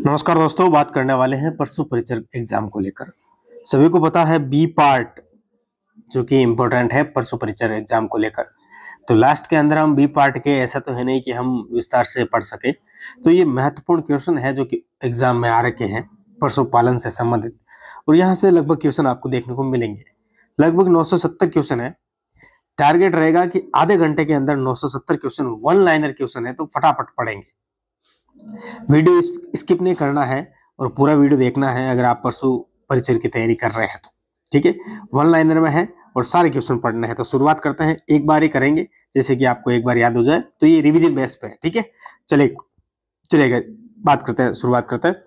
नमस्कार दोस्तों बात करने वाले हैं परसों परिचर एग्जाम को लेकर सभी को पता है बी पार्ट जो कि इम्पोर्टेंट है परसों परिचर एग्जाम को लेकर तो लास्ट के अंदर हम बी पार्ट के ऐसा तो है नहीं कि हम विस्तार से पढ़ सके तो ये महत्वपूर्ण क्वेश्चन है जो कि एग्जाम में आ रखे हैं परसों पालन से संबंधित और यहाँ से लगभग क्वेश्चन आपको देखने को मिलेंगे लगभग नौ क्वेश्चन है टारगेट रहेगा कि आधे घंटे के अंदर नौ क्वेश्चन वन लाइनर क्वेश्चन है तो फटाफट पढ़ेंगे वीडियो स्किप नहीं करना है और पूरा वीडियो देखना है अगर आप परसों परिचय की तैयारी कर रहे हैं तो ठीक है वन लाइनर में है और सारे क्वेश्चन पढ़ने हैं तो शुरुआत करते हैं एक बार ही करेंगे जैसे कि आपको एक बार याद हो जाए तो ये रिविजन बेस पे है ठीक है चले चलेगा बात करते हैं शुरुआत करते हैं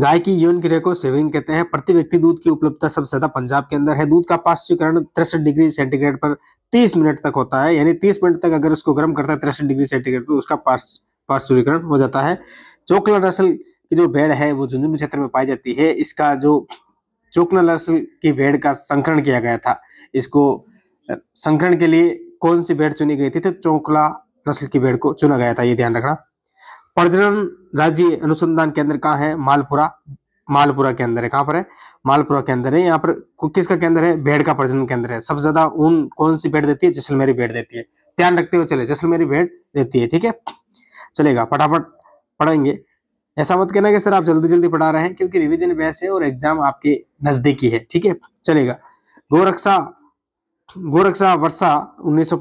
गाय की यौन क्रिया को सेवरिंग कहते हैं प्रति व्यक्ति दूध की उपलब्धता सबसे ज्यादा पंजाब के अंदर है दूध का पाश्चीकरण तिरसठ डिग्री सेंटीग्रेड पर 30 मिनट तक होता है यानी 30 मिनट तक अगर उसको गर्म करता है तिरसठ डिग्री सेंटीग्रेड पर उसका पास पाश्चुरीकरण हो जाता है चोकला नस्ल की जो भेड़ है वो झुंझुनू क्षेत्र में पाई जाती है इसका जो चोकला नस्ल की भेड़ का संकरण किया गया था इसको संकरण के लिए कौन सी भेड़ चुनी गई थी तो चोकला नस्ल की भेड़ को चुना गया था ये ध्यान रखना प्रजनन राज्य अनुसंधान केंद्र कहाँ है मालपुरा मालपुरा के अंदर है कहाँ पर है मालपुरा के अंदर है यहाँ पर किसका केंद्र है भेड़ का प्रजनन केंद्र है सबसे ज्यादा ऊन कौन सी भेड़ देती है जैसलमेरी भेड़ देती है ध्यान रखते हुए चले जैसलमेरी भेड़ देती है ठीक है चलेगा फटाफट पढ़ेंगे ऐसा मत कहना कि सर आप जल्दी जल्दी पढ़ा रहे हैं क्योंकि रिवीजन बहस है और एग्जाम आपके नजदीकी है ठीक है चलेगा गोरक्षा गोरक्षा वर्षा उन्नीस सौ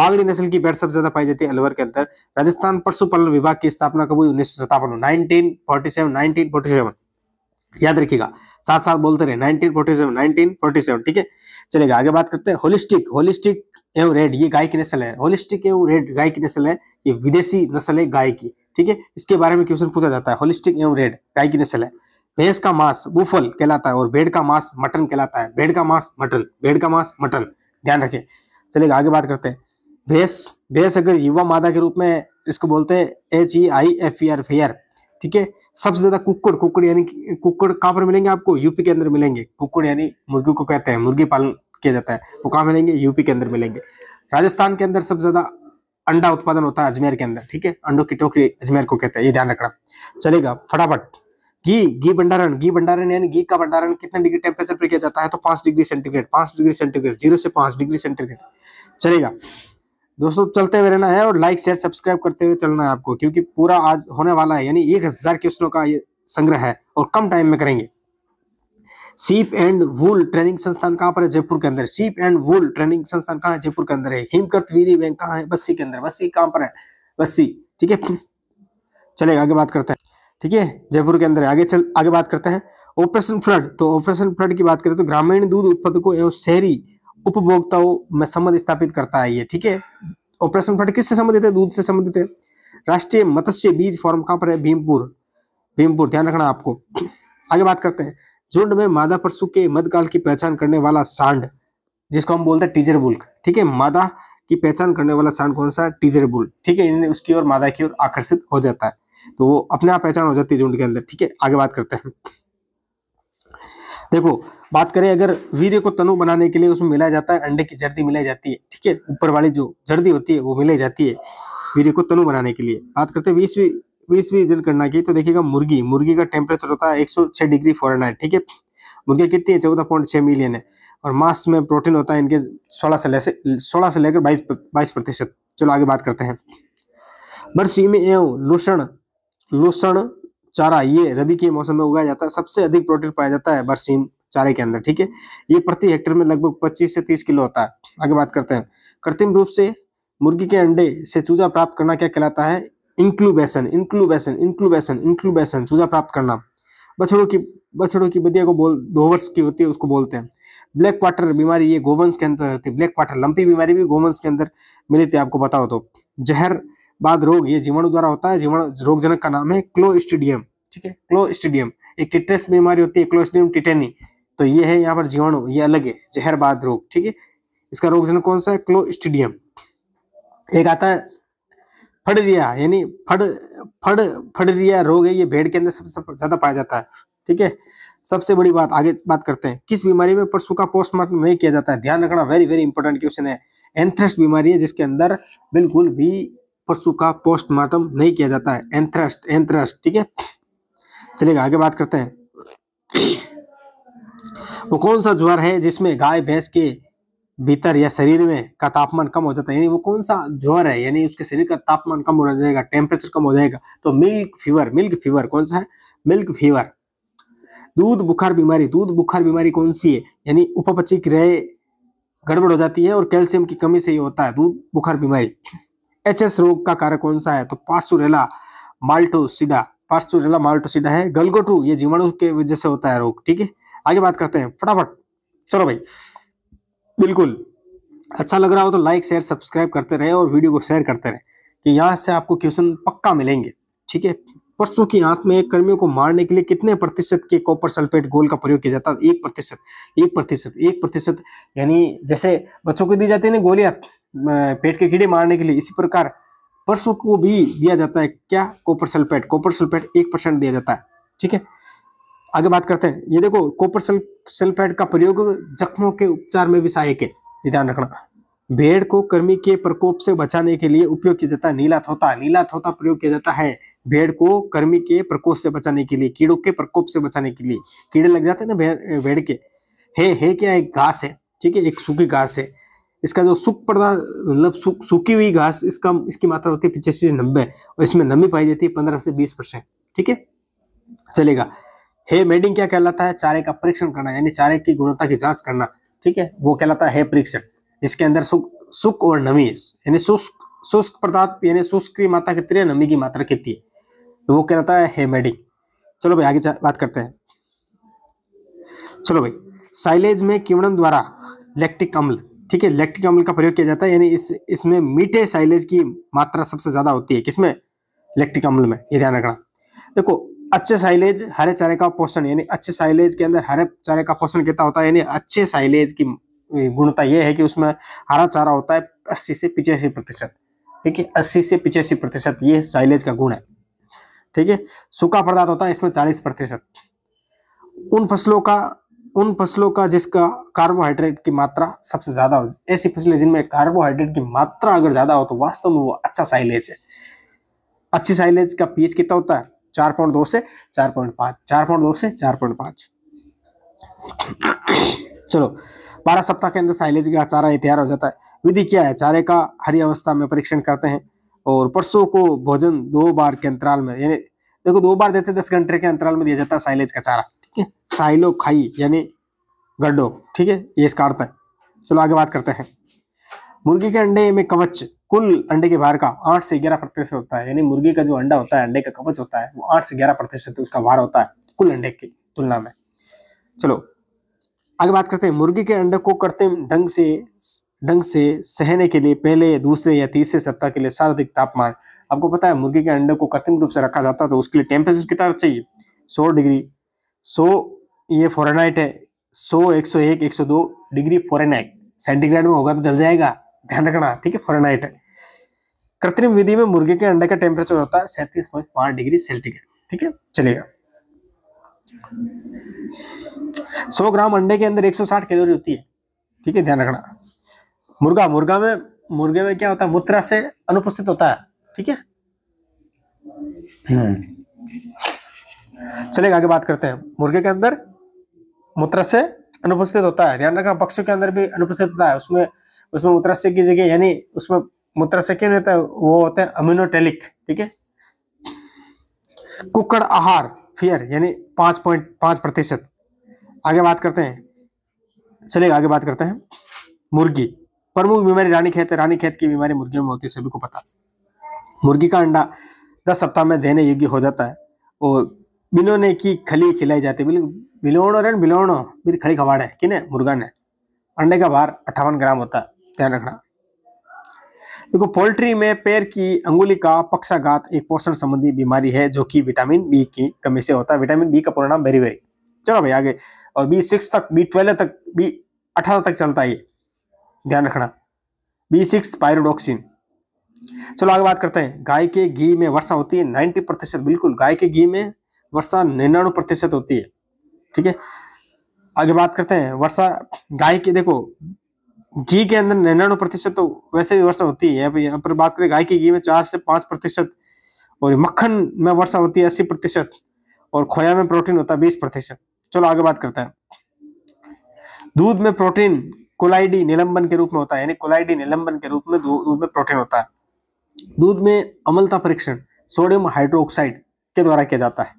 बागड़ी नस्ल की बैर सबसे ज्यादा पाई जाती है अलवर के अंदर राजस्थान पशुपालन विभाग की स्थापना कब हुई उन्नीस सौ सत्तावन nineteen forty seven nineteen forty seven याद रखिएगा साथ साथ बोलते रहे 1947 1947 ठीक है चलेगा आगे बात करते हैं होलिस्टिक होलिस्टिक एवं रेड ये गाय की नस्ल है होलिस्टिक एवं रेड गाय की नस्ल है ये विदेशी नस्ल है गाय की ठीक है इसके बारे में क्वेश्चन पूछा जाता है होलिस्टिक एवं रेड गाय की नस्ल है भैंस का मांस बुफल कहलाता है और भेड़ का मांस मटन कहलाता है भेड़ का मांस मटन भेड़ का मांस मटन ध्यान रखे चलेगा आगे बात करते हैं भैंस भैंस अगर युवा मादा के रूप में इसको बोलते हैं H E I F E R heifer ठीक है सबसे ज्यादा कुकड़ कुक्कुड़ यानी कुक्कुड़ कहाँ पर मिलेंगे आपको यूपी के अंदर मिलेंगे कुक्कुड़ यानी मुर्गी को कहते हैं मुर्गी पालन किया जाता है वो कहाँ मिलेंगे यूपी के अंदर मिलेंगे राजस्थान के अंदर सबसे ज्यादा अंडा उत्पादन होता है अजमेर के अंदर ठीक है अंडों की टोकरी अजमेर को कहते हैं ये ध्यान रखना चलेगा फटाफट घी घी भंडारण घी भंडारण यानी घी का भंडारण कितने डिग्री टेम्परेचर पर किया जाता है तो पांच डिग्री सेंटीग्रेड पांच डिग्री सेंटीग्रेड जीरो से पांच डिग्री सेंटीग्रेड चलेगा दोस्तों चलते हुए रहना है और लाइक शेयर सब्सक्राइब करते हुए चलना है आपको क्योंकि पूरा आज होने वाला है यानी एक हजार क्वेश्चनों का ये संग्रह है और कम टाइम में करेंगे सीप एंड वूल ट्रेनिंग संस्थान कहाँ पर है जयपुर के अंदर सीप एंड वूल ट्रेनिंग संस्थान कहाँ है जयपुर के अंदर है हिमकर्त वीरी बैंक कहाँ है बस्सी के अंदर बस्सी कहाँ पर है बस्सी ठीक है चले आगे बात करते हैं ठीक है जयपुर के अंदर है आगे चल आगे बात करते हैं ऑपरेशन फ्लड तो ऑपरेशन फ्लड की बात करें तो ग्रामीण दूध उत्पादकों एवं शहरी उपभोक्ताओं में संबंध स्थापित करता है ये ठीक है और प्रश्न फट किससे संबंधित है दूध से संबंधित है राष्ट्रीय मत्स्य बीज फॉर्म कहां पर है भीमपुर भीमपुर ध्यान रखना आपको आगे बात करते हैं झुंड में मादा पशु के मध्यकाल की पहचान करने वाला सांड जिसको हम बोलते हैं टीजर बुल्क ठीक है मादा की पहचान करने वाला सांड कौन सा टीजर बुल ठीक है उसकी ओर मादा की ओर आकर्षित हो जाता है तो वो अपने आप पहचान हो जाती है झुंड के अंदर ठीक है आगे बात करते हैं देखो बात करें अगर वीर्य को तनु बनाने के लिए उसमें मिलाया जाता है अंडे की जर्दी मिलाई जाती है ठीक है ऊपर वाली जो जर्दी होती है वो मिलाई जाती है वीर्य को तनु बनाने के लिए बात करते हैं बीसवीं जल करना की तो देखिएगा मुर्गी मुर्गी का टेम्परेचर होता है एक डिग्री फॉरनाइट ठीक है मुर्गियाँ कितनी है चौदह पॉइंट छह मिलियन है और मास में प्रोटीन होता है इनके सोलह से ले सोलह से लेकर बाईस बाईस प्रतिशत चलो आगे बात करते हैं बरसी एवं लूषण लूषण चारा ये रबी के मौसम में उगाया जाता है सबसे अधिक प्रोटीन पाया जाता है बरसीम चारे के अंदर ठीक है ये प्रति हेक्टेयर में लगभग 25 से 30 किलो होता है आगे बात करते हैं कृत्रिम रूप से मुर्गी के अंडे से चूजा प्राप्त करना क्या कहलाता है इंक्लूबेशन इंक्लूबेशन इंक्लूबेशन इंक्लूबेशन चूजा प्राप्त करना बछड़ों की बछड़ों की बदिया को बोल दो वर्ष की होती है उसको बोलते हैं ब्लैक क्वार्टर बीमारी ये गोवंश के अंदर होती है ब्लैक क्वार्टर लंपी बीमारी भी गोवंश के अंदर मिली थी आपको बताओ तो जहर बाद रोग ये जीवाणु द्वारा होता है जीवाणु रोगजनक का नाम है क्लोस्टिडियम ठीक है क्लोस्ट्रीडियम एक टिट्रेस बीमारी होती है क्लोस्ट्रीडियम टिटेनी तो ये है यहाँ पर जीवाणु ये अलग है जहरबाद रोग ठीक है इसका रोग जन कौन सा है क्लोस्टिडियम एक आता है फड़रिया यानी फड़ फड़ फड़रिया रोग है ये भेड़ के अंदर सबसे सब ज्यादा पाया जाता है ठीक है सबसे बड़ी बात आगे बात करते हैं किस बीमारी में पशु का पोस्टमार्टम नहीं किया जाता है ध्यान रखना वेरी वेरी इंपॉर्टेंट क्वेश्चन है एंथ्रेस्ट बीमारी है जिसके अंदर बिल्कुल भी पशु का पोस्टमार्टम नहीं किया जाता है एंथ्रेस्ट एंथ्रेस्ट ठीक है चलिए आगे बात करते हैं वो कौन सा ज्वर है जिसमें गाय भैंस के भीतर या शरीर में का तापमान कम हो जाता है यानी वो कौन सा ज्वर है यानी उसके शरीर का तापमान कम हो जाएगा टेम्परेचर कम हो जाएगा तो मिल्क फीवर मिल्क फीवर कौन सा है मिल्क फीवर दूध बुखार बीमारी दूध बुखार बीमारी कौन सी है यानी उपपचिक रह गड़बड़ हो जाती है और कैल्शियम की कमी से ही होता है दूध बुखार बीमारी एच रोग का कारण कौन सा है तो पार्सुरेला माल्टोसिडा पास्टोरेला माल्टोसिडा है गलगोटू ये जीवाणु के वजह से होता है रोग ठीक है आगे बात करते हैं फटाफट चलो भाई बिल्कुल अच्छा लग रहा हो तो लाइक शेयर सब्सक्राइब करते रहे और वीडियो को शेयर करते रहे कि यहाँ से आपको क्वेश्चन पक्का मिलेंगे ठीक है परसों की आंत में कर्मियों को मारने के लिए कितने प्रतिशत के कॉपर सल्फेट गोल का प्रयोग किया जाता है एक प्रतिशत एक प्रतिशत एक प्रतिशत यानी जैसे बच्चों को दी जाती है ना गोलियां पेट के कीड़े मारने के लिए इसी प्रकार परसों को भी दिया जाता है क्या कॉपर सल्फेट कॉपर सल्फेट एक परसेंट दिया जाता है ठीक है आगे बात करते हैं ये देखो कॉपर सल्फेट का प्रयोग जख्मों के उपचार में भी सहायक है ध्यान रखना भेड़ को कर्मी के प्रकोप से बचाने के लिए उपयोग किया जाता है नीला थोता नीला थोता प्रयोग किया जाता है भेड़ को कर्मी के प्रकोप से बचाने के लिए कीड़ों के प्रकोप से बचाने के लिए कीड़े लग जाते हैं ना भेड़ के हे हे क्या एक घास है ठीक है एक सूखी घास है इसका जो सुख प्रदान मतलब सूखी हुई घास इसका इसकी मात्रा होती है पिछासी से नब्बे और इसमें नमी पाई जाती है पंद्रह से बीस परसेंट ठीक है चलेगा हे मेडिंग क्या कहलाता है चारे का परीक्षण करना यानी चारे की गुणवत्ता की जांच करना ठीक है वो कहलाता है परीक्षण इसके अंदर सुख सुख और नमी यानी शुष्क शुष्क पदार्थ यानी शुष्क की मात्रा कितनी है नमी की मात्रा कितनी है तो वो कहलाता है हे मेडिंग चलो भाई आगे बात करते हैं चलो भाई साइलेज में किवणन द्वारा लैक्टिक अम्ल ठीक है लैक्टिक अम्ल का प्रयोग किया जाता है यानी इस इसमें मीठे साइलेज की मात्रा सबसे ज़्यादा होती है किसमें लैक्टिक अम्ल में ये ध्यान रखना देखो अच्छे साइलेज हरे चारे का पोषण यानी अच्छे साइलेज के अंदर हरे चारे का पोषण कितना होता है यानी अच्छे साइलेज की गुणता यह है कि उसमें हरा चारा होता है अस्सी से पिचासी प्रतिशत ठीक है अस्सी से पिचासी प्रतिशत ये साइलेज का गुण है ठीक है सूखा पदार्थ होता है इसमें चालीस प्रतिशत उन फसलों का उन फसलों का जिसका कार्बोहाइड्रेट की मात्रा सबसे ज्यादा हो ऐसी फसलें जिनमें कार्बोहाइड्रेट की मात्रा अगर ज्यादा हो तो वास्तव में वो अच्छा साइलेज है अच्छी साइलेज का पीएच कितना होता है चार पॉइंट दो से चार पॉइंट पांच चार पॉइंट दो से चार पॉइंट पांच चलो बारह सप्ताह के अंदर साइलेज का चारा तैयार हो जाता है विधि क्या है चारे का हरी अवस्था में परीक्षण करते हैं और परसों को भोजन दो बार के अंतराल में यानी देखो दो बार देते दस घंटे के अंतराल में दिया जाता है साइलेज का चारा साइलो खाई यानी गड्ढो ठीक है ये इसका अर्थ है चलो आगे बात करते हैं मुर्गी के अंडे में कवच कुल अंडे के भार का आठ से ग्यारह प्रतिशत होता है यानी मुर्गी का जो अंडा होता है अंडे का कवच होता है वो आठ से ग्यारह प्रतिशत उसका भार होता है कुल अंडे की तुलना में चलो आगे बात करते हैं मुर्गी के अंडे को कृत्रिम ढंग से ढंग से सहने के लिए पहले दूसरे या तीसरे सप्ताह के लिए सर्वाधिक तापमान आपको पता है मुर्गी के अंडे को कृत्रिम रूप से रखा जाता है तो उसके लिए टेम्परेचर कितना चाहिए सौ डिग्री सौ ये फोरेनाइट है 100 101 102 डिग्री फोरेनाइट सेंटीग्रेड में होगा तो जल जाएगा ध्यान रखना ठीक है फोरेनाइट है कृत्रिम विधि में मुर्गे के अंडे का टेम्परेचर होता है सैंतीस पॉइंट पांच डिग्री सेंटीग्रेड ठीक है चलेगा 100 ग्राम अंडे के अंदर 160 कैलोरी होती है ठीक है ध्यान रखना मुर्गा मुर्गा में मुर्गे में क्या होता है मूत्रा से अनुपस्थित होता है ठीक है हम्म। चलेगा आगे बात करते हैं मुर्गे के अंदर मूत्र से अनुपस्थित होता है ध्यान रखना पक्ष के अंदर भी अनुपस्थित होता है उसमें उसमें मूत्र से की जगह यानी उसमें मूत्र से क्यों रहता है वो होता है अम्यूनोटेलिक ठीक है कुकड़ आहार फियर यानी पांच पॉइंट पांच प्रतिशत आगे बात करते हैं चलिए आगे बात करते हैं मुर्गी प्रमुख बीमारी रानी खेत रानी खेत की बीमारी मुर्गियों में होती है सभी को पता मुर्गी का अंडा दस सप्ताह में देने योग्य हो जाता है और बिनोने की खली खिलाई जाती है बिलोणो रेन बिलोणो फिर खड़ी कबाड़ है किने मुर्गा ने अंडे का भार अट्ठावन ग्राम होता है ध्यान रखना देखो पोल्ट्री में पैर की अंगुली का पक्षाघात एक पोषण संबंधी बीमारी है जो कि विटामिन बी की कमी से होता है विटामिन बी का पूरा नाम बेरी बेरी चलो भाई आगे और बी सिक्स तक बी ट्वेल्व तक बी अठारह तक चलता है ये ध्यान रखना बी सिक्स पायरोडोक्सिन चलो आगे बात करते हैं गाय के घी में वर्षा होती है नाइन्टी प्रतिशत बिल्कुल गाय के घी में वर्षा निन्यानवे प्रतिशत होती है ठीक है आगे बात करते हैं वर्षा गाय की देखो घी के अंदर निन्यानवे प्रतिशत तो वैसे भी वर्षा होती है यहाँ पर बात करें गाय के घी में चार से पांच प्रतिशत और मक्खन में वर्षा होती है अस्सी प्रतिशत और खोया में प्रोटीन होता है बीस प्रतिशत चलो आगे बात करते हैं दूध में प्रोटीन कोलाइडी निलंबन के रूप में होता है यानी कोलाइडी निलंबन के रूप में दूध में प्रोटीन होता है दूध में अम्लता परीक्षण सोडियम हाइड्रोक्साइड के द्वारा किया जाता है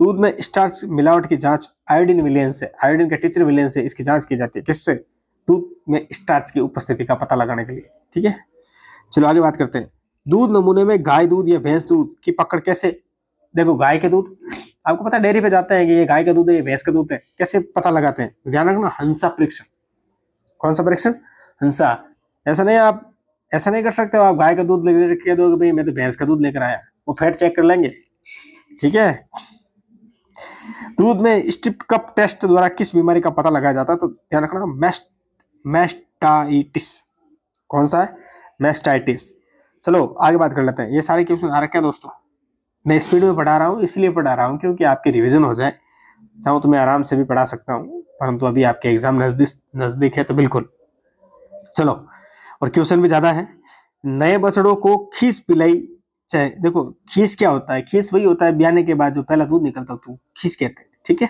दूध में स्टार्च मिलावट की जांच आयोडीन विलियन से आयोडीन के टीचर विलियन से इसकी जांच की जाती है किससे दूध में स्टार्च की उपस्थिति का पता लगाने के लिए ठीक है चलो आगे बात करते हैं दूध नमूने में गाय दूध या भैंस दूध की पकड़ कैसे देखो गाय के दूध आपको पता है डेयरी पे जाते हैं कि ये गाय का दूध है ये भैंस का दूध है कैसे पता लगाते हैं ध्यान रखना हंसा परीक्षण कौन सा परीक्षण हंसा ऐसा नहीं आप ऐसा नहीं कर सकते आप गाय का दूध लेकर कह दोगे भाई मैं तो भैंस का दूध लेकर आया वो फैट चेक कर लेंगे ठीक है दूध में स्टिप कप टेस्ट द्वारा किस बीमारी का पता लगाया जाता है तो ध्यान रखना मैस्ट मैस्टाइटिस कौन सा है मैस्टाइटिस चलो आगे बात कर लेते हैं ये सारे क्वेश्चन आ रखे हैं दोस्तों मैं स्पीड में पढ़ा रहा हूँ इसलिए पढ़ा रहा हूँ क्योंकि आपके रिविजन हो जाए चाहो तो मैं आराम से भी पढ़ा सकता हूँ परंतु अभी आपके एग्जाम नजदीक नज़दीक है तो बिल्कुल चलो और क्वेश्चन भी ज़्यादा है नए बछड़ों को खीस पिलाई चाहे देखो खीस क्या होता है खीस वही होता है ब्याने के बाद जो पहला दूध निकलता है उसको खीस कहते हैं ठीक है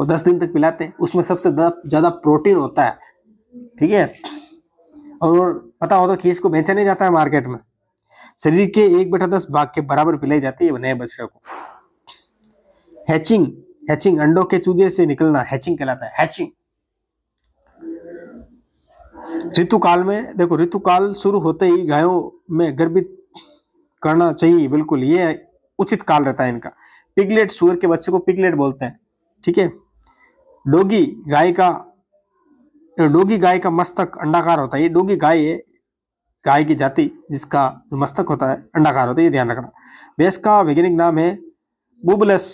और दस दिन तक पिलाते हैं उसमें सबसे ज़्यादा प्रोटीन होता है ठीक है और पता हो तो खीस को बेचा नहीं जाता है मार्केट में शरीर के एक बेटा दस भाग के बराबर पिलाई जाती है नए बछड़े को हैचिंग हैचिंग अंडों के चूजे से निकलना हैचिंग कहलाता है हैचिंग ऋतु काल में देखो ऋतु काल शुरू होते ही गायों में गर्भित करना चाहिए बिल्कुल ये उचित काल रहता है इनका पिगलेट सुअर के बच्चे को पिगलेट बोलते हैं ठीक है डोगी गाय का तो डोगी गाय का मस्तक अंडाकार होता है ये डोगी गाय है गाय की जाति जिसका जो मस्तक होता है अंडाकार होता है ये ध्यान रखना भैंस का वैज्ञानिक नाम है बुबलस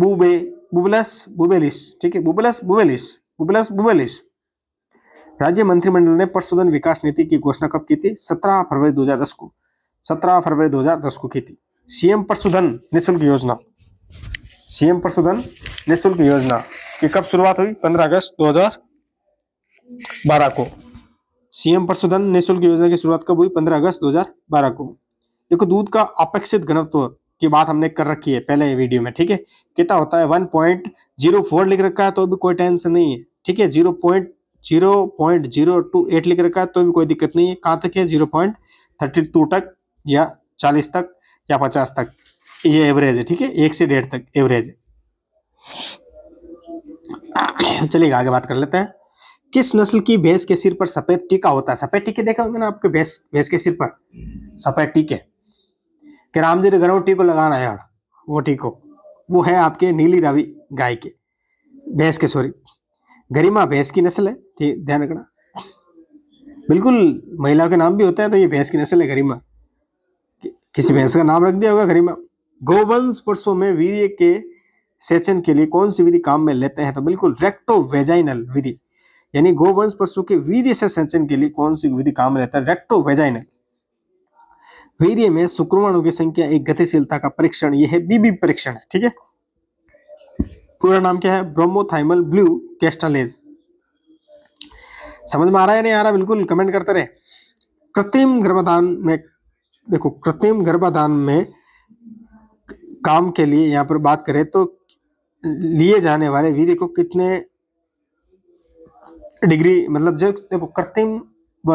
बुबे बुबलस बुबेलिस ठीक है बुबलस बुबेलिस बुबलस बुबेलिस राज्य मंत्रिमंडल ने पशुधन विकास नीति की घोषणा कब की थी 17 फरवरी 2010 को सत्रह फरवरी 2010 को की थी सीएम पशुधन निःशुल्क योजना सीएम पशुधन निःशुल्क योजना की कब शुरुआत हुई 15 अगस्त 2012 को सीएम पशुधन निःशुल्क योजना की शुरुआत कब हुई 15 अगस्त 2012 को देखो दूध का अपेक्षित घनत्व की बात हमने कर रखी है पहले वीडियो में ठीक है कितना होता है फोर लिख रखा है तो भी कोई टेंशन नहीं है ठीक है zero point zero point zero two eight लिख रखा है तो भी कोई दिक्कत नहीं है कहाँ तक है जीरो पॉइंट थर्टी टू तक या चालीस तक या पचास तक ये एवरेज है ठीक है एक से डेढ़ तक एवरेज है चलिए आगे बात कर लेते हैं किस नस्ल की भैंस के सिर पर सफेद टीका होता है सफेद टीके देखा होंगे ना आपके भैंस भैंस के सिर पर सफेद टीके कि राम जी ने गर्व टीको लगाना है वो टीको वो है आपके नीली रवि गाय के भैंस के सॉरी गरिमा भैंस की नस्ल है ध्यान रखना बिल्कुल महिलाओं के नाम भी होता है तो ये भैंस की नस्ल है गरिमा किसी भैंस का नाम रख दिया होगा गरिमा गोवंश पुरुषों में वीर के सेचन के लिए कौन सी विधि काम में लेते हैं तो बिल्कुल रेक्टो वेजाइनल विधि यानी गोवंश पशु के वीर से सेचन के लिए कौन सी विधि काम में लेता है रेक्टो वेजाइनल वीर्य में शुक्राणु की संख्या एक गतिशीलता का परीक्षण यह है बीबी परीक्षण है ठीक है पूरा नाम क्या है ब्रोमोथाइमल ब्लू कैस्टालेज समझ में आ रहा है नहीं आ रहा बिल्कुल कमेंट करते रहे कृत्रिम गर्भदान में देखो कृत्रिम गर्भाधान में काम के लिए यहाँ पर बात करें तो लिए जाने वाले वीर को कितने डिग्री मतलब जब देखो कृत्रिम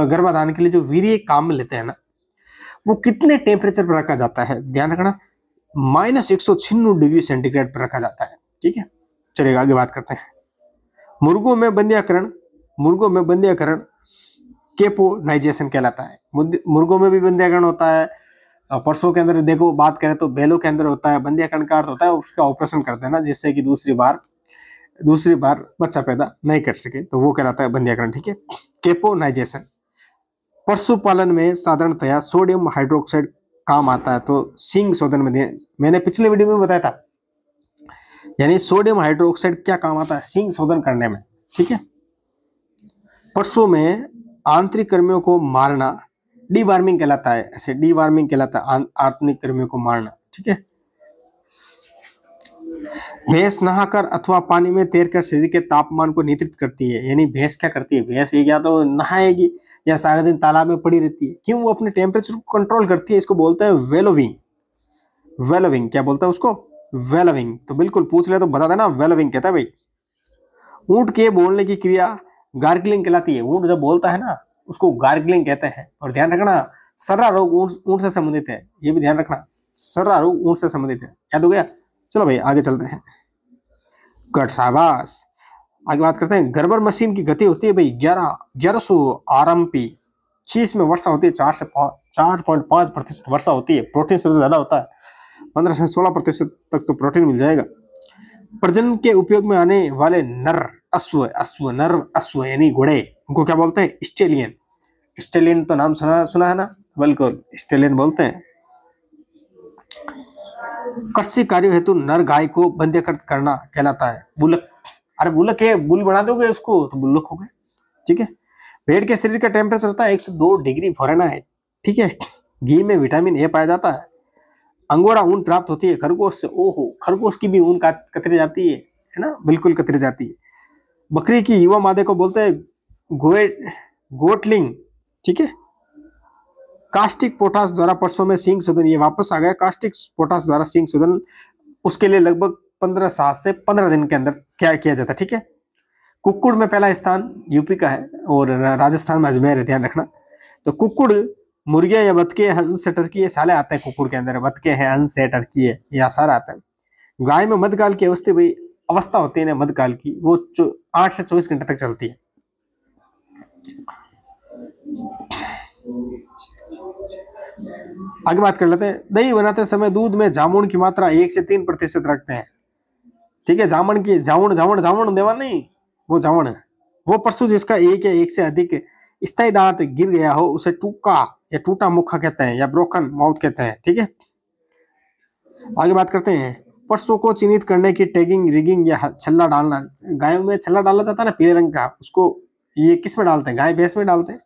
गर्भाधान के लिए जो वीर काम में लेते हैं ना वो कितने टेम्परेचर पर रखा जाता है ध्यान रखना माइनस एक डिग्री सेंटीग्रेड पर रखा जाता है ठीक है चलेगा आगे बात करते हैं मुर्गों में बंध्याकरण मुर्गों में बंध्याकरण केपोनाइजेशन कहलाता है मुर्गों में भी बंध्याकरण होता है परसों के अंदर देखो बात करें तो बैलों के अंदर होता है बंध्याकरण का अर्थ होता है उसका ऑपरेशन करते हैं ना जिससे कि दूसरी बार दूसरी बार बच्चा पैदा नहीं कर सके तो वो कहलाता है बंध्याकरण ठीक है केपोनाइजेशन पशुपालन में साधारणतया सोडियम हाइड्रोक्साइड काम आता है तो सिंग शोधन में मैंने पिछले वीडियो में बताया था यानी सोडियम हाइड्रोक्साइड क्या काम आता है सिंग शोधन करने में ठीक है पशुओं में आंतरिक कर्मियों को मारना डी वार्मिंग कहलाता है ऐसे डी वार्मिंग कहलाता है आंतरिक कर्मियों को मारना ठीक है भैंस नहाकर अथवा पानी में तैरकर शरीर के तापमान को नियंत्रित करती है यानी भैंस क्या करती है भैंस ये या तो नहाएगी या सारे दिन तालाब में पड़ी रहती है क्यों वो अपने टेम्परेचर को कंट्रोल करती है इसको बोलते हैं वेलोविंग वेलोविंग क्या बोलता है उसको वेलोविंग तो बिल्कुल पूछ ले तो बता देना वेलोविंग कहता है भाई ऊंट के बोलने की क्रिया गार्गलिंग कहलाती है ऊँट जब बोलता है ना उसको गार्गलिंग कहते हैं और ध्यान रखना सर्रा रोग ऊंट ऊँट से संबंधित है ये भी ध्यान रखना सर्रा रोग ऊंट से संबंधित है याद हो गया चलो भाई आगे चलते हैं गट आगे बात करते हैं गर्बर मशीन की गति होती है भाई ग्यारह ग्यारह सौ आर एम पी चीस में वर्षा होती है चार से पाँच चार पॉइंट पाँच प्रतिशत वर्षा होती है प्रोटीन सबसे ज़्यादा होता है पंद्रह से सोलह प्रतिशत तक तो प्रोटीन मिल जाएगा प्रजनन के उपयोग में आने वाले नर अश्व अश्व नर्व अश्व यानी घोड़े उनको क्या बोलते हैं स्टेलियन स्टेलियन तो नाम सुना सुना है ना बिल्कुल स्टेलियन बोलते हैं कृषि कार्य हेतु नर गाय को बंध्यकृत करना कहलाता है बुलक अरे बुलक है बुल बना दोगे उसको तो बुलक हो गए ठीक है भेड़ के शरीर का टेम्परेचर होता है एक सौ दो डिग्री फॉरेनहाइट ठीक है घी में विटामिन ए पाया जाता है अंगोरा ऊन प्राप्त होती है खरगोश से ओहो खरगोश की भी ऊन कतरी जाती है है ना बिल्कुल कतरी जाती है बकरी की युवा मादे को बोलते हैं गोए गोटलिंग ठीक है कास्टिक पोटास द्वारा परसों में सिंह शोधन ये वापस आ गया कास्टिक पोटास द्वारा सिंह शोधन उसके लिए लगभग पंद्रह सात से पंद्रह दिन के अंदर क्या किया जाता है ठीक है कुक्कुड़ में पहला स्थान यूपी का है और राजस्थान में अजमेर है ध्यान रखना तो कुक्कुड़ मुर्गिया या बतके हंस से टर्की ये साले आते हैं कुक्कुड़ के अंदर बतके हैं हंस है टर्की है यह सारा आता है गाय में मध्यकाल की अवस्थी भी अवस्था होती है ना मध्यकाल की वो आठ से चौबीस घंटे तक चलती है आगे बात कर लेते हैं दही बनाते समय दूध में जामुन की मात्रा एक से तीन प्रतिशत रखते हैं ठीक है जामुन की जामुन जामुन जामुन देवा नहीं वो जामुन वो पशु जिसका एक या एक से अधिक स्थायी दांत गिर गया हो उसे टूका या टूटा मुखा कहते हैं या ब्रोकन माउथ कहते हैं ठीक है आगे बात करते हैं पशुओं को चिन्हित करने की टैगिंग रिगिंग या छल्ला डालना गायों में छल्ला डाला जाता है ना पीले रंग का उसको ये किस में डालते हैं गाय भैंस में डालते हैं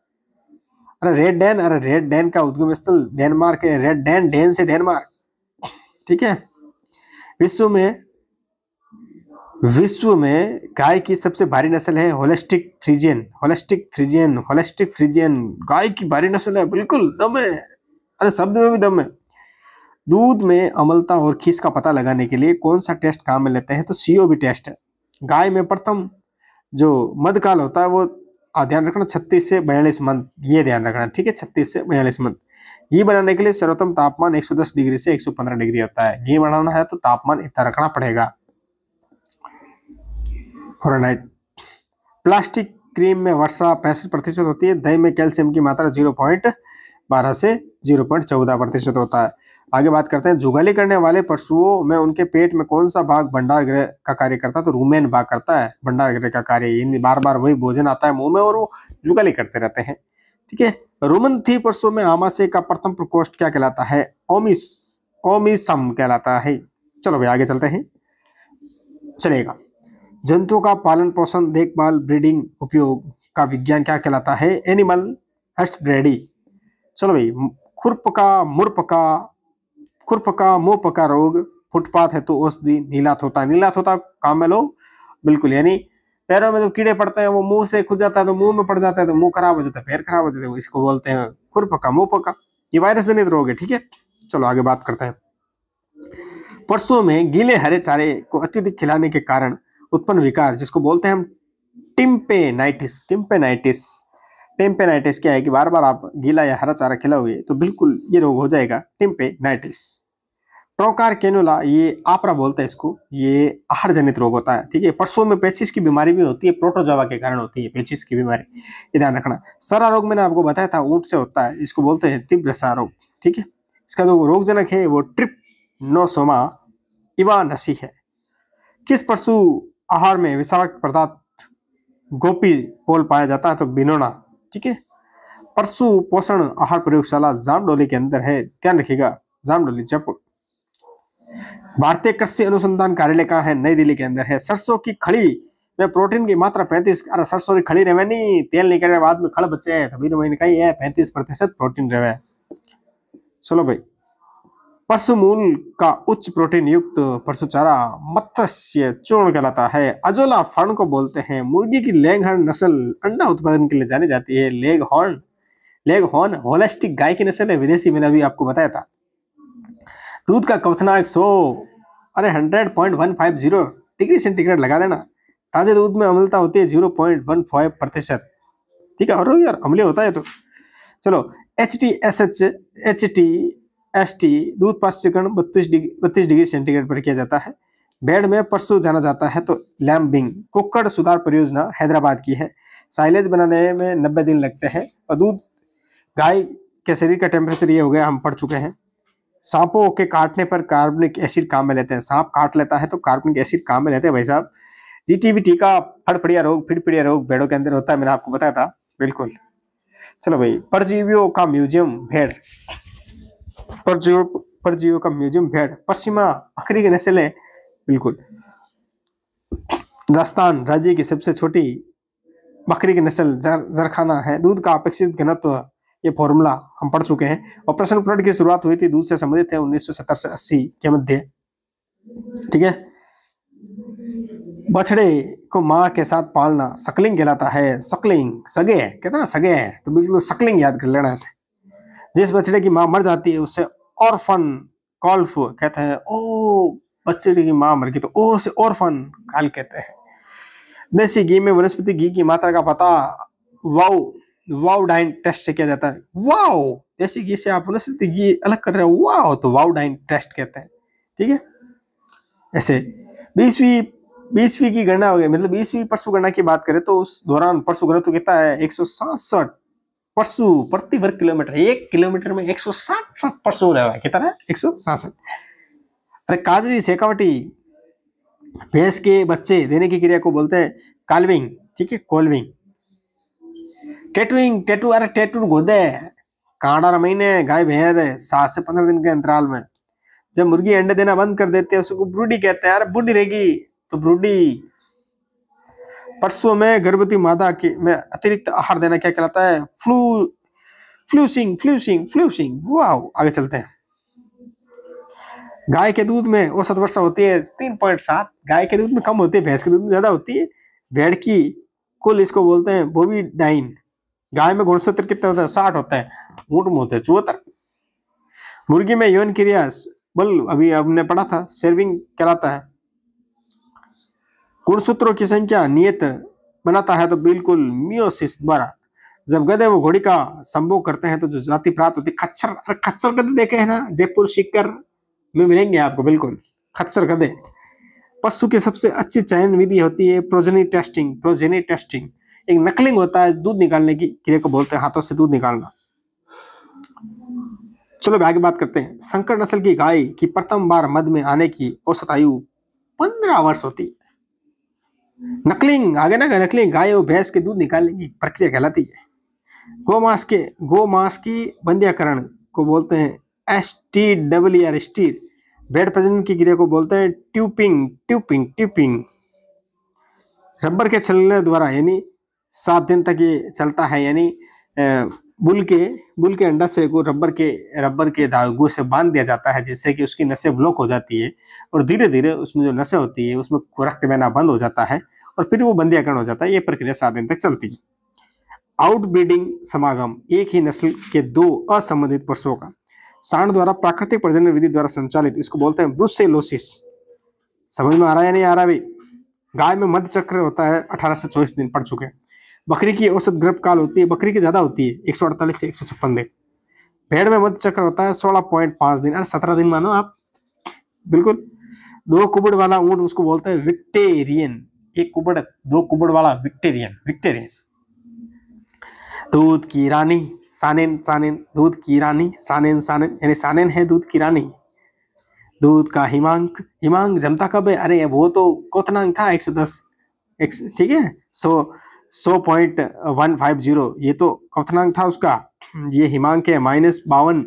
अरे रेड डैन अरे रेड डैन का उद्गम स्थल डेनमार्क है रेड डैन डैन से डेनमार्क ठीक है विश्व में विश्व में गाय की सबसे भारी नस्ल है Holstein Friesian Holstein Friesian Holstein Friesian गाय की भारी नस्ल है बिल्कुल दम है अरे शब्द में भी दम है दूध में अमलता और खीस का पता लगाने के लिए कौन सा टेस्ट काम में लेते हैं तो बी टेस्ट है गाय में प्रथम जो मध्यकाल होता है वो ध्यान रखना छत्तीस से बयालीस मंथ ये ध्यान रखना ठीक है छत्तीस से बयालीस मंथ ये बनाने के लिए सर्वोत्तम तापमान 110 डिग्री से 115 डिग्री होता है ये बनाना है तो तापमान इतना रखना पड़ेगा प्लास्टिक क्रीम में वर्षा पैंसठ प्रतिशत होती है दही में कैल्शियम की मात्रा जीरो पॉइंट बारह से जीरो पॉइंट चौदह प्रतिशत होता है आगे बात करते हैं जुगाली करने वाले पशुओं में उनके पेट में कौन सा भाग भंडार ग्रह का कार्य करता है तो रूमेन भाग करता है भंडार ग्रह का कार्य बार बार वही भोजन आता है मुंह में और वो जुगाली करते रहते हैं ठीक है रोमन थी पशुओं में आमाशय का प्रथम प्रकोष्ठ क्या कहलाता है ओमिस ओमिसम कहलाता है चलो भाई आगे चलते हैं चलेगा जंतु का पालन पोषण देखभाल ब्रीडिंग उपयोग का विज्ञान क्या कहलाता है एनिमल हस्ट ब्रेडी चलो भाई खुरप का मुर्प का खुरपका का रोग फुटपाथ है तो औषधि नीला थोता नीला थोता काम में लो बिल्कुल यानी पैरों में जब कीड़े पड़ते हैं वो मुंह से खुद जाता है तो मुंह में पड़ जाता है तो मुंह खराब हो जाता है पैर खराब हो जाते हैं इसको बोलते हैं खुरपका का ये वायरस जनित रोग है ठीक है चलो आगे बात करते हैं परसों में गीले हरे चारे को अत्यधिक खिलाने के कारण उत्पन्न विकार जिसको बोलते हैं हम टिम्पेनाइटिस टिम्पेनाइटिस टेम्पेनाइटिस क्या है कि बार बार आप गीला या हरा चारा खिलाओगे तो बिल्कुल ये रोग हो जाएगा टेम्पेनाइटिस ट्रोकार केनोला ये आपरा बोलते हैं इसको ये आहार जनित रोग होता है ठीक है परसों में पेचिस की बीमारी भी होती है प्रोटोजावा के कारण होती है पेचिस की बीमारी ये ध्यान रखना सरा रोग मैंने आपको बताया था ऊंट से होता है इसको बोलते हैं तीव्र सा रोग ठीक है इसका जो रोगजनक है वो ट्रिप नोसोमा इवानसी है किस पशु आहार में विषाक्त पदार्थ गोपी पोल पाया जाता है तो बिनोना ठीक है पशु पोषण आहार प्रयोगशाला जामडोली के अंदर है ध्यान रखिएगा जामडोली जयपुर भारतीय कृषि अनुसंधान कार्यालय का है नई दिल्ली के अंदर है सरसों की खड़ी में प्रोटीन की मात्रा पैंतीस अरे सरसों की खड़ी रहे नहीं तेल निकल बाद में खड़ बचे हैं तभी कही तो है पैंतीस प्रतिशत प्रोटीन रहे चलो भाई पशु मूल का उच्च प्रोटीन युक्त पशु चारा मत्स्य चूर्ण कहलाता है अजोला फर्न को बोलते हैं मुर्गी की लेग हॉर्न नस्ल अंडा उत्पादन के लिए जानी जाती है leghorn leghorn Holstein गाय की नस्ल है विदेशी मैंने अभी आपको बताया था दूध का क्वथना एक सौ अरे hundred point one five zero degree centigrade लगा देना ताजे दूध में अम्लता होती है जीरो पॉइंट वन फाइव प्रतिशत ठीक है और यार अम्लीय होता है तो चलो H T S H H T S T दूध पाश्चीकरण बत्तीस डिग्री बत्तीस डिग्री सेंटीग्रेड पर किया जाता है बेड में परसों जाना जाता है तो लैम्बिंग कुक्कड़ सुधार परियोजना हैदराबाद की है साइलेज बनाने में नब्बे दिन लगते हैं और दूध गाय के शरीर का टेम्परेचर ये हो गया हम पढ़ चुके हैं सांपों के काटने पर कार्बनिक एसिड काम में लेते हैं सांप काट लेता है तो कार्बनिक एसिड काम में लेते हैं भाई साहब जी टीवी टीका फड़फड़िया रोग फिड़फड़िया रोग भेड़ों के अंदर होता है मैंने आपको बताया था बिल्कुल चलो भाई परजीवियों का म्यूजियम भेड़ परजीव का म्यूजियम भेड़ पश्चिमा बकरी की नस्ल है बिल्कुल राजस्थान राज्य की सबसे छोटी बकरी की नस्ल जर, जरखाना है दूध का अपेक्षित घनत्व ये फॉर्मूला हम पढ़ चुके हैं ऑपरेशन प्लट की शुरुआत हुई थी दूध से संबंधित है उन्नीस सौ सत्तर से अस्सी के मध्य ठीक है बछड़े को माँ के साथ पालना सकलिंग कहलाता है सकलिंग सगे कहते ना सगे है तो बिल्कुल सकलिंग याद कर लेना है जिस बछड़े की माँ मर जाती है उसे ऑर्फन कॉल्फ कहते हैं ओ बछड़े की माँ मर गई तो ओ से ऑर्फन काल कहते हैं देसी घी में वनस्पति घी की मात्रा का पता वाओ वाओ डाइन टेस्ट से किया जाता है वाओ देसी घी से आप वनस्पति घी अलग कर रहे हो वाओ तो वाओ डाइन टेस्ट कहते हैं ठीक है ऐसे बीसवीं बीसवीं की गणना हो गई मतलब बीसवीं परसु गणना की बात करें तो उस दौरान पशु तो कितना है एक सौ पशु प्रति वर्ग किलोमीटर एक किलोमीटर में एक सौ साठ पशु रहे कितना एक सौ सात अरे काजरी सेकावटी भैंस के बच्चे देने की क्रिया को बोलते हैं कालविंग ठीक है कोलविंग टेटूइंग टेटू अरे टेटू गोदे कांडा महीने गाय है सात से पंद्रह दिन के अंतराल में जब मुर्गी अंडे देना बंद कर देते है उसको ब्रूडी कहते हैं अरे बूढ़ी रहेगी तो ब्रूडी परसों में गर्भवती माता के में अतिरिक्त आहार देना क्या कहलाता है फ्लू फ्लूसिंग फ्लूसिंग फ्लूसिंग वाह आगे चलते हैं गाय के दूध में औसत वर्षा होती है तीन पॉइंट सात गाय के दूध में कम होती है भैंस के दूध में ज्यादा होती है भेड़ की कुल इसको बोलते हैं बोविडाइन गाय में गुणसूत्र कितना होता है साठ होता है ऊंट में होते हैं चौहत्तर मुर्गी में यौन क्रिया बल अभी हमने पढ़ा था सेविंग कहलाता है गुणसूत्रों की संख्या नियत बनाता है तो बिल्कुल मियोसिस द्वारा जब गधे वो घोड़ी का संभोग करते हैं तो जो जाति प्राप्त होती खच्चर खच्चर गधे देखे हैं ना जयपुर शिकर में मिलेंगे आपको बिल्कुल खच्चर गधे पशु की सबसे अच्छी चयन विधि होती है प्रोजनी टेस्टिंग प्रोजेनी टेस्टिंग एक नकलिंग होता है दूध निकालने की क्रिया को बोलते हैं हाथों से दूध निकालना चलो आगे बात करते हैं संकर नस्ल की गाय की प्रथम बार मध में आने की औसत आयु पंद्रह वर्ष होती है नकलिंग आगे ना नकलिंग गाय और भैंस के दूध निकालने की प्रक्रिया कहलाती है गोमांस के गोमांस की बंध्याकरण को बोलते हैं S T W R steer बेड प्रजन की क्रिया को बोलते हैं ट्यूपिंग ट्यूपिंग ट्यूपिंग रबर के चलने द्वारा यानी सात दिन तक ये चलता है यानी बुल के बुल के अंडा से को रबर के रबर के धागों से बांध दिया जाता है जिससे कि उसकी नसें ब्लॉक हो जाती है और धीरे धीरे उसमें जो नसें होती है उसमें रक्त बहना बंद हो जाता है और फिर वो बंदियाकरण हो जाता है ये प्रक्रिया सात दिन तक चलती है आउटब्रीडिंग समागम एक ही नस्ल के दो असंबंधित पशुओं का सांड द्वारा प्राकृतिक प्रजनन विधि द्वारा संचालित इसको बोलते हैं ब्रुसेलोसिस समझ में आ रहा है या नहीं आ रहा भाई गाय में मध्य चक्र होता है अठारह से चौबीस दिन पड़ चुके हैं बकरी की औसत गर्भकाल होती है बकरी की ज़्यादा होती है एक से एक दिन भेड़ में मध्य चक्र होता है सोलह दिन अरे सत्रह दिन मानो आप बिल्कुल दो कुबड़ वाला ऊंट उसको बोलते हैं विक्टेरियन एक कुबड़ दो कुबड़ वाला विक्टेरियन विक्टेरियन दूध की रानी सानेन सानेन दूध की रानी सानेन सानेन यानी सानेन है दूध की रानी दूध का हिमांक हिमांक जमता कब है अरे वो तो कोतनांग था 110 सौ ठीक है सो so, सो पॉइंट वन फाइव जीरो ये तो क्वनांक था उसका ये हिमांक है माइनस बावन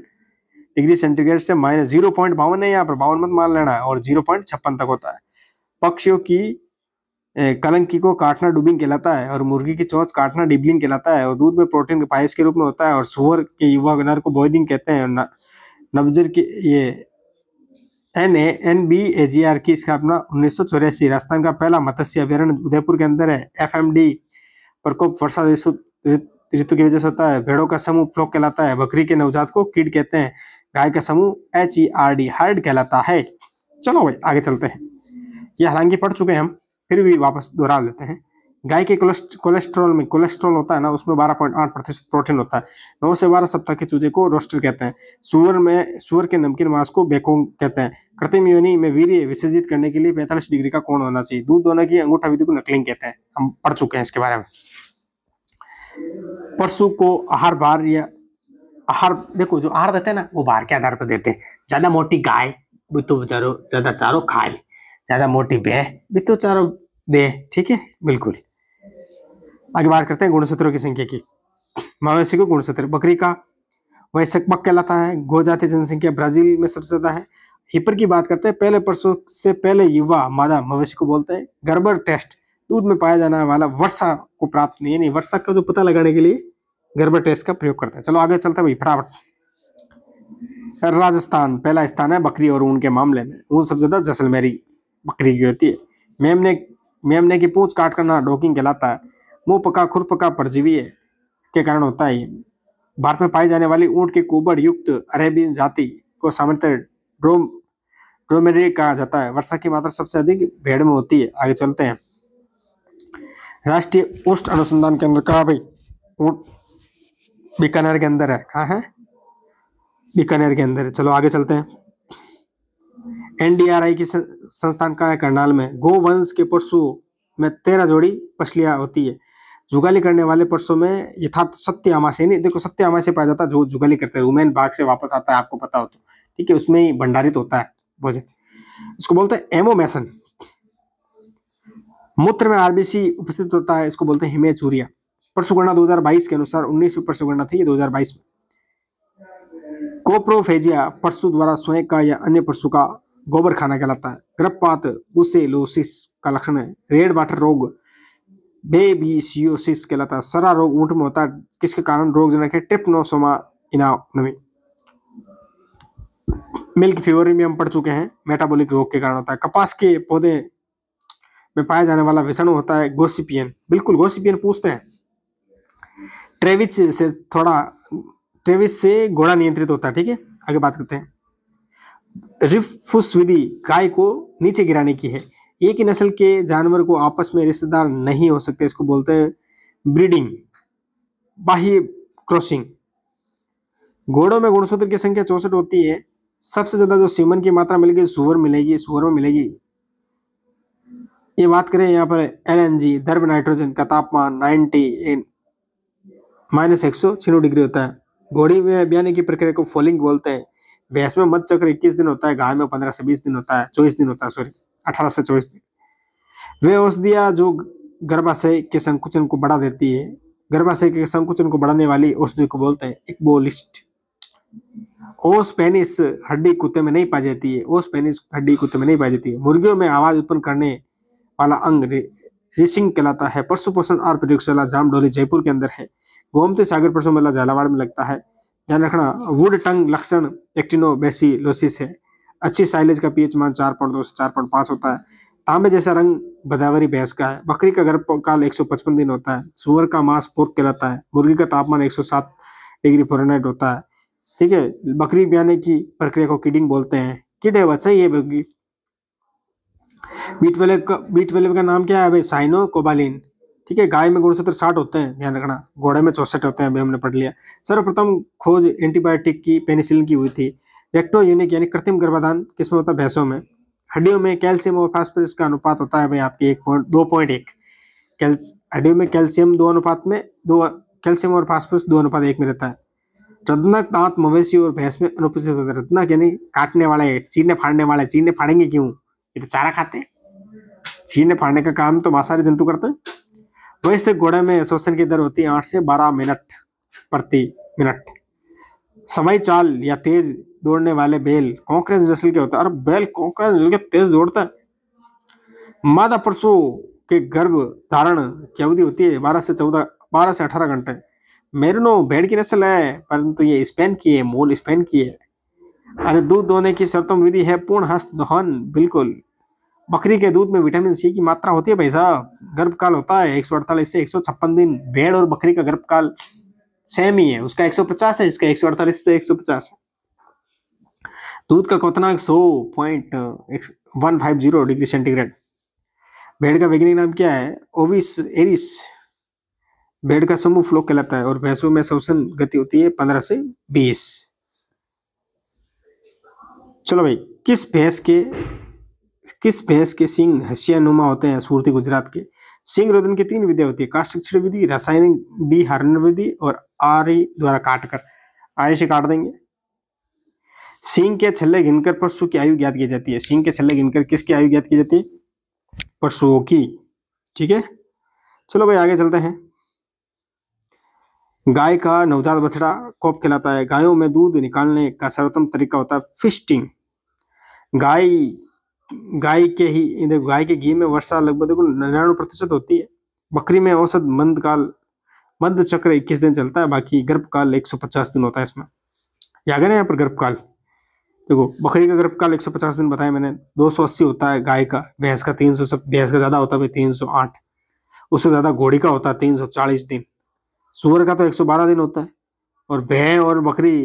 डिग्री सेंटीग्रेड से माइनस जीरो पॉइंट बावन है यहाँ पर बावन मत मान लेना है और जीरो पॉइंट छप्पन तक होता है पक्षियों की कलंकी को काटना डुबिंग कहलाता है और मुर्गी की चोंच काटना डिबलिंग कहलाता है और दूध में प्रोटीन के पायस के रूप में होता है और सुअर के युवा नर को बॉइलिंग कहते हैं और नबजर के ये N A N B A G R की स्थापना उन्नीस सौ चौरासी राजस्थान का पहला मत्स्य अभ्यारण्य उदयपुर के अंदर है एफ एम डी प्रकोप वर्षा ऋतु की वजह से होता है भेड़ों का समूह फ्लोक कहलाता है बकरी के नवजात को कीड कहते हैं गाय का समूह H E R D herd कहलाता है चलो भाई आगे चलते हैं यह हालांकि पढ़ चुके हैं हम फिर भी वापस दोहरा लेते हैं गाय के कोलेस्ट्रॉल में कोलेस्ट्रॉल होता है ना उसमें 12.8 प्रतिशत प्रोटीन होता है नौ से बारह सप्ताह के चूजे को रोस्टर कहते हैं सुअर में सुअर के नमकीन मांस को बेकोंग कहते हैं कृत्रिम योनि में वीर्य विसर्जित करने के लिए पैंतालीस डिग्री का कोण होना चाहिए दूध दोनों की अंगूठा विधि को नकलिंग कहते हैं हम पढ़ चुके हैं इसके बारे में पशु को आहार बार या आहार देखो जो आहार देते हैं ना वो बार के आधार पर देते हैं ज्यादा मोटी गाय भी तो ज्यादा चारो खाए ज्यादा मोटी बे भी तो चारो दे ठीक है बिल्कुल आगे बात करते हैं गुणसूत्रों की संख्या की मवेशी को गुणसूत्र बकरी का वैश्यक बक कहलाता है गो जाति जनसंख्या ब्राजील में सबसे ज्यादा है हिपर की बात करते हैं पहले परसों से पहले युवा मादा मवेशी को बोलते हैं गर्बर टेस्ट दूध में पाया जाने वाला वर्षा को प्राप्त नहीं है वर्षा का जो पता लगाने के लिए गर्भ टेस्ट का प्रयोग करता है चलो आगे चलता है भाई फटाफट राजस्थान पहला स्थान है बकरी और ऊन के मामले में ऊन सबसे ज्यादा जैसलमेरी बकरी की होती है मेमने मेमने की पूछ काट करना डॉकिंग कहलाता है मुंह पका खुर पका परजीवी है के कारण होता है भारत में पाई जाने वाली ऊँट के कोबर युक्त अरेबियन जाति को सामान्यतः ड्रोम ड्रोमेरी कहा जाता है वर्षा की मात्रा सबसे अधिक भेड़ में होती है आगे चलते हैं राष्ट्रीय उष्ट अनुसंधान केंद्र कहाँ भाई बीकानेर के अंदर है कहाँ है बीकानेर के अंदर है चलो आगे चलते हैं एनडीआरआई की संस्थान कहाँ है करनाल में गोवंश के पशुओं में तेरह जोड़ी पछलियाँ होती है जुगाली करने वाले परसों में यथार्थ सत्य आमाशय नहीं देखो सत्य आमाशय पाया जाता है जो जुगाली करते हैं रूमेन बाघ से वापस आता है आपको पता हो तो ठीक है उसमें ही भंडारित होता है भोजन इसको बोलते हैं एमोमेसन मूत्र में आरबीसी उपस्थित होता है इसको बोलते हैं हिमेचूरिया परसुगणना 2022 के अनुसार 19 परसुगणना थी ये 2022 में कोप्रोफेजिया पशु द्वारा स्वयं का या अन्य पशु का गोबर खाना कहलाता है गर्भपात बुसेलोसिस का लक्षण है रेड वाटर रोग बेबीसियोसिस कहलाता है सरा रोग ऊंट में होता है किसके कारण रोग जनक है ट्रिप्नोसोमा इनानमी मिल्क फीवर भी हम पढ़ चुके हैं मेटाबॉलिक रोग के कारण होता है कपास के पौधे में पाया जाने वाला विषाणु होता है गोसिपियन बिल्कुल गोसिपियन पूछते हैं ट्रेविच से थोड़ा ट्रेविच से घोड़ा नियंत्रित होता है ठीक है आगे बात करते हैं रिफुस विधि गाय को नीचे गिराने की है एक ही नस्ल के जानवर को आपस में रिश्तेदार नहीं हो सकते इसको बोलते हैं ब्रीडिंग बाह्य क्रॉसिंग घोड़ों में गुणसूत्र की संख्या चौसठ होती है सबसे ज्यादा जो सीमन की मात्रा मिलेगी सुअर मिलेगी सुअर में मिलेगी ये बात करें यहाँ पर एलएनजी धर्म नाइट्रोजन का तापमान नाइनटी 90 माइनस एक डिग्री होता है घोड़ी में बयाने की प्रक्रिया को फॉलिंग बोलते हैं भैंस में मत चक्र इक्कीस दिन होता है गाय में पंद्रह से बीस दिन होता है चौबीस दिन होता है सॉरी अठारह से चौबीस दिन वे औषधियाँ जो गर्भाशय के संकुचन को बढ़ा देती है गर्भाशय के संकुचन को बढ़ाने वाली औषधि को बोलते हैं इकबोलिस्ट ओस पेनिस हड्डी कुत्ते में नहीं पाई जाती है ओस पेनिस हड्डी कुत्ते में नहीं पाई जाती है मुर्गियों में आवाज उत्पन्न करने वाला अंग रेसिंग कहलाता है परसु पोषण और प्रयोगशाला जामडोली जयपुर के अंदर है गोमती सागर पशु मेला झालावाड़ में लगता है ध्यान रखना वुड टंग लक्षण एक्टिनो बेसी लोसिस है अच्छी साइलेज का पीएच मान चार पॉइंट दो से चार पॉइंट पांच होता है तांबे जैसा रंग भदावरी भैंस का है बकरी का गर्भकाल पचपन दिन होता है सुअर का मांस पोर्क कहलाता है मुर्गी का तापमान एक सौ सात डिग्री फोरनाइट होता है ठीक है बकरी ब्याने की प्रक्रिया को किडिंग बोलते हैं किड है बच्चा ये बी ट्वेल्व का बी ट्वेल्व का नाम क्या है भाई साइनो कोबालिन ठीक है गाय में गुणसूत्र साठ होते हैं ध्यान रखना घोड़े में चौसठ होते हैं अभी हमने पढ़ लिया सर्वप्रथम खोज एंटीबायोटिक की पेनिसिलिन की हुई थी रेक्टो यूनिक यानी कृत्रिम गर्भाधान किसमें होता है भैंसों में हड्डियों में कैल्शियम और फास्फोरस का अनुपात होता है भाई आपके एक पॉइंट दो पॉइंट एक कैल्स हड्डियों में कैल्शियम दो अनुपात में दो कैल्शियम और फास्फोरस दो अनुपात एक में रहता है रत्नक दांत मवेशी और भैंस में अनुपस्थित होता है रत्नक यानी काटने वाला है चीने फाड़ने वाला है चीने फाड़ेंगे क्यों ये तो चारा खाते हैं छीने फाड़ने का काम तो मांसाहारी जंतु करते हैं वैसे घोड़े में श्वसन की दर होती है आठ से बारह मिनट प्रति मिनट समय चाल या तेज दौड़ने वाले बैल कॉन्करेंस नस्ल के होते हैं और बैल कॉन्करेंस नस्ल के तेज दौड़ता है मादा पशु के गर्भ धारण की अवधि होती है बारह से चौदह बारह से अठारह घंटे मेरनो भेड़ की नस्ल है परंतु ये स्पेन की है मूल स्पेन की है अरे दूध दोने की शर्तों विधि है पूर्ण हस्त दहन बिल्कुल बकरी के दूध में विटामिन सी की मात्रा होती है भाई साहब गर्भकाल होता है एक से एक दिन भेड़ और बकरी का गर्भकाल सेम ही है उसका एक है इसका एक से एक दूध का कोतना सौ point one five zero degree centigrade भेड़ का वैज्ञानिक नाम क्या है ओविस एरिस भेड़ का समूह फ्लो कहलाता है और भैंसों में शोषण गति होती है पंद्रह से बीस चलो भाई किस भैंस के किस भैंस के सिंह हसियानुमा होते हैं सूरत गुजरात के सिंह रोदन की तीन विधियां होती है काष्ट क्षण विधि रासायनिक बी हरण विधि और आरी द्वारा काटकर कर आरी से काट देंगे सिंह के छल्ले गिनकर पशु की आयु ज्ञात की जाती है सिंह के छल्ले गिनकर किसकी आयु ज्ञात की जाती है पशुओं की ठीक है चलो भाई आगे चलते हैं गाय का नवजात बछड़ा कोप खिलाता है गायों में दूध निकालने का सर्वोत्तम तरीका होता है फिस्टिंग गाय गाय के ही देखो गाय के घी में वर्षा लगभग देखो निन्यानवे प्रतिशत होती है बकरी में औसत मंद काल मध्य चक्र इक्कीस दिन चलता है बाकी गर्भकाल एक सौ पचास दिन होता है इसमें याद है ना यहाँ पर गर्भकाल देखो बकरी का गर्भकाल एक सौ पचास दिन बताया मैंने दो सौ अस्सी होता है गाय का भैंस का तीन सौ सब भैंस का ज्यादा होता है तीन सौ आठ उससे ज्यादा घोड़ी का होता है तीन सौ चालीस दिन सूअर का तो एक सौ बारह दिन होता है और भैं और बकरी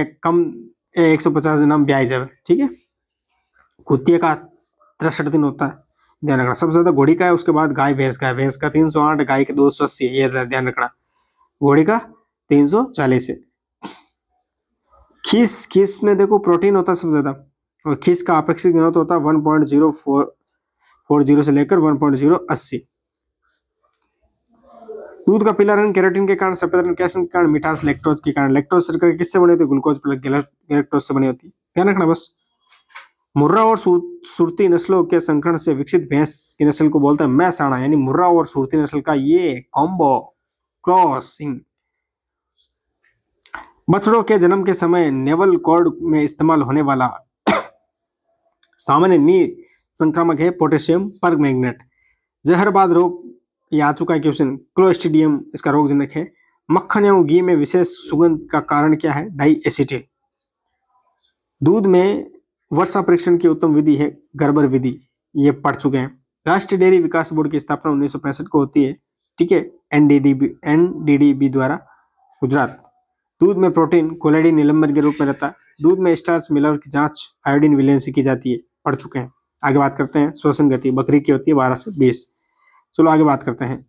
एक कम एक सौ पचास दिन हम ब्याह जाए ठीक है कुत्ते का तिरसठ दिन होता है ध्यान रखना सबसे ज्यादा घोड़ी का है उसके बाद गाय भैंस का है भैंस का तीन सौ आठ गाय के दो सौ अस्सी ये ध्यान रखना घोड़ी का तीन सौ चालीस है खीस खीस में देखो प्रोटीन होता है सबसे ज्यादा और खीस का अपेक्षित गिनत तो होता है one point zero four zero से लेकर वन पॉइंट जीरो अस्सी दूध का पीला रंग केराटिन के कारण सफेद रंग कैल्शियम के कारण मिठास लेक्टोज के कारण लेक्टोज सरकार किससे बनी होती है ग्लूकोज प्लस गैलेक्टोज से बनी होती है ध्यान रखना बस मुर्रा और सुरती नस्लों के संकरण से विकसित भैंस की नस्ल को बोलते हैं मैसाणा यानी मुर्रा और सुरती नस्ल का ये कॉम्बो क्रॉसिंग बछड़ों के जन्म के समय नेवल कॉर्ड में इस्तेमाल होने वाला सामान्य नी संक्रामक है पोटेशियम पर मैग्नेट जहरबाद रोग ये आ चुका है क्वेश्चन क्लोस्टिडियम इसका रोगजनक है मक्खन एवं घी में विशेष सुगंध का कारण क्या है डाई एसिटिल दूध में वर्षा परीक्षण की उत्तम विधि है गर्भर विधि ये पढ़ चुके हैं राष्ट्रीय डेयरी विकास बोर्ड की स्थापना उन्नीस को होती है ठीक है एनडीडीबी एनडीडीबी द्वारा गुजरात दूध में प्रोटीन कोलेडी निलंबन के रूप में रहता है दूध में स्टार्च मिलावट की जांच आयोडीन से की जाती है पढ़ चुके हैं आगे बात करते हैं श्वसन गति बकरी की होती है बारह से बीस चलो आगे बात करते हैं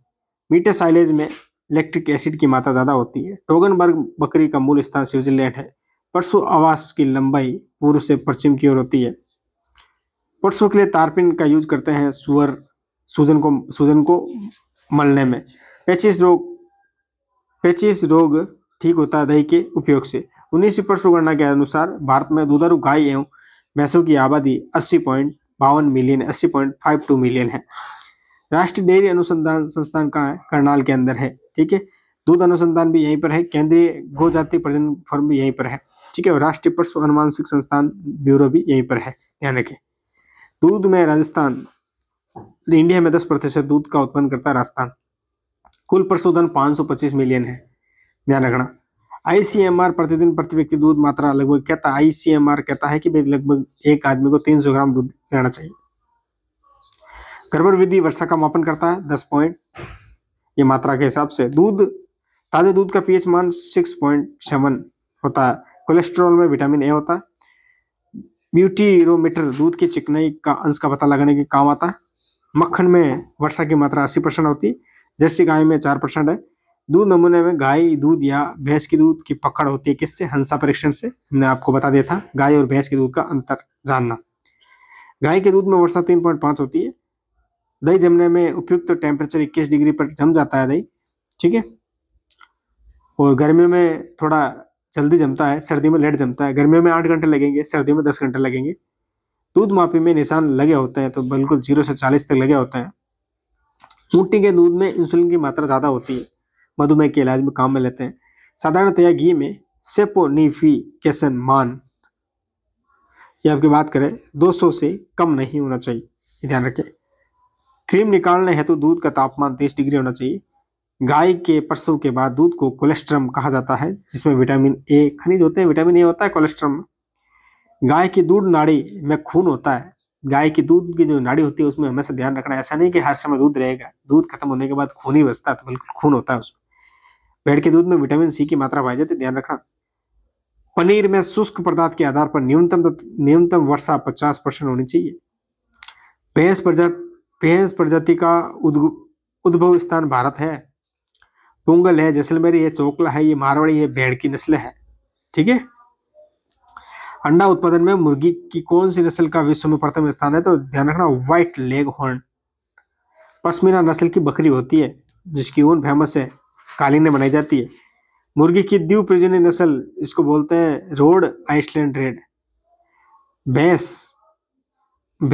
मीठे साइलेज में इलेक्ट्रिक एसिड की मात्रा ज्यादा होती है टोगनबर्ग बकरी का मूल स्थान स्विट्जरलैंड है परसों आवास की लंबाई पूर्व से पश्चिम की ओर होती है परसों के लिए तारपिन का यूज करते हैं सुअर सूजन को सूजन को मलने में पेचिस रोग पेचिस रोग ठीक होता है दही के उपयोग से उन्नीस परसों गणना के अनुसार भारत में दुधारू गाय एवं भैंसों की आबादी अस्सी पॉइंट बावन मिलियन अस्सी पॉइंट फाइव टू मिलियन है राष्ट्रीय डेयरी अनुसंधान संस्थान का है करनाल के अंदर है ठीक है दूध अनुसंधान भी यहीं पर है केंद्रीय गोजाति प्रजन फर्म भी यहीं पर है ठीक है राष्ट्रीय पशु अनुमानसिक संस्थान ब्यूरो भी यहीं पर है ध्यान रखें दूध में राजस्थान तो इंडिया में दस प्रतिशत दूध का उत्पन्न करता है राजस्थान कुल पशुधन 525 मिलियन है ध्यान रखना आईसीएमआर प्रतिदिन प्रति व्यक्ति दूध मात्रा लगभग कहता आईसीएमआर कहता है कि लगभग एक आदमी को 300 ग्राम दूध लेना चाहिए गर्भर विधि वर्षा का मापन करता है 10 पॉइंट ये मात्रा के हिसाब से दूध ताजे दूध का पीएच मान 6.7 होता है कोलेस्ट्रॉल में विटामिन ए होता है ब्यूटीरोमीटर दूध की चिकनाई का अंश का पता लगाने के काम आता है मक्खन में वर्षा की मात्रा अस्सी परसेंट होती है जर्सी गाय में चार परसेंट है दूध नमूने में गाय दूध या भैंस की दूध की पकड़ होती है किससे हंसा परीक्षण से हमने आपको बता दिया था गाय और भैंस के दूध का अंतर जानना गाय के दूध में वर्षा तीन पॉइंट पांच होती है दही जमने में उपयुक्त तो टेम्परेचर इक्कीस डिग्री पर जम जाता है दही ठीक है और गर्मियों में थोड़ा जल्दी जमता है सर्दी में लेट जमता है गर्मियों में आठ घंटे लगेंगे सर्दियों में दस घंटे लगेंगे दूध मापी में निशान लगे होते हैं तो बिल्कुल जीरो से चालीस तक लगे होते हैं ऊँटी के दूध में इंसुलिन की मात्रा ज़्यादा होती है मधुमेह के इलाज में काम में लेते हैं साधारणतया घी में सेपोनिफिकेशन मान ये आपकी बात करें 200 से कम नहीं होना चाहिए ध्यान रखें क्रीम निकालने हेतु तो दूध का तापमान 30 डिग्री होना चाहिए गाय के प्रसव के बाद दूध को कोलेस्ट्रम कहा जाता है जिसमें विटामिन ए खनिज होते हैं विटामिन ए होता है कोलेस्ट्रम गाय की दूध नाड़ी में खून होता है गाय की दूध की जो नाड़ी होती है उसमें हमेशा ध्यान रखना ऐसा नहीं कि हर समय दूध रहेगा दूध खत्म होने के बाद खून ही बचता है तो बिल्कुल खून होता है उसमें भेड़ के दूध में विटामिन सी की मात्रा पाई जाती है ध्यान रखना पनीर में शुष्क पदार्थ के आधार पर न्यूनतम न्यूनतम वर्षा पचास परसेंट होनी चाहिए भैंस प्रजाति भैंस प्रजाति का उद्भव स्थान भारत है पुंगल है जैसलमेरी है चोकला है ये मारवाड़ी है भेड़ की नस्ल है ठीक है अंडा उत्पादन में मुर्गी की कौन सी नस्ल का विश्व में प्रथम स्थान है तो ध्यान रखना व्हाइट लेग हॉर्न पश्मीना नस्ल की बकरी होती है जिसकी ऊन फेमस है कालीन में बनाई जाती है मुर्गी की द्वीप प्रजन नस्ल इसको बोलते हैं रोड आइसलैंड रेड भैंस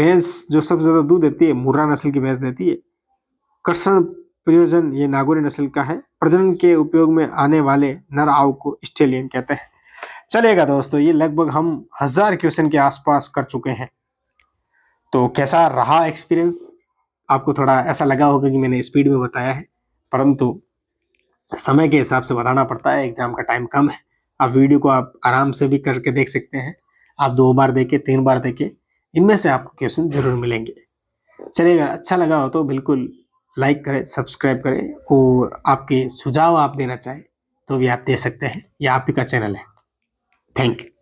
भैंस जो सबसे ज्यादा दूध देती है मुर्रा नस्ल की भैंस देती है कर्षण प्रयोजन ये नागौरी नस्ल का है प्रजनन के उपयोग में आने वाले नर आव को स्टेलियन कहते हैं चलेगा दोस्तों ये लगभग हम हजार क्वेश्चन के आसपास कर चुके हैं तो कैसा रहा एक्सपीरियंस आपको थोड़ा ऐसा लगा होगा कि मैंने स्पीड में बताया है परंतु समय के हिसाब से बताना पड़ता है एग्जाम का टाइम कम है आप वीडियो को आप आराम से भी करके देख सकते हैं आप दो बार देखे तीन बार देखे इनमें से आपको क्वेश्चन जरूर मिलेंगे चलेगा अच्छा लगा हो तो बिल्कुल लाइक करें सब्सक्राइब करें और आपके सुझाव आप देना चाहें तो भी आप दे सकते हैं यह आप ही का चैनल है थैंक यू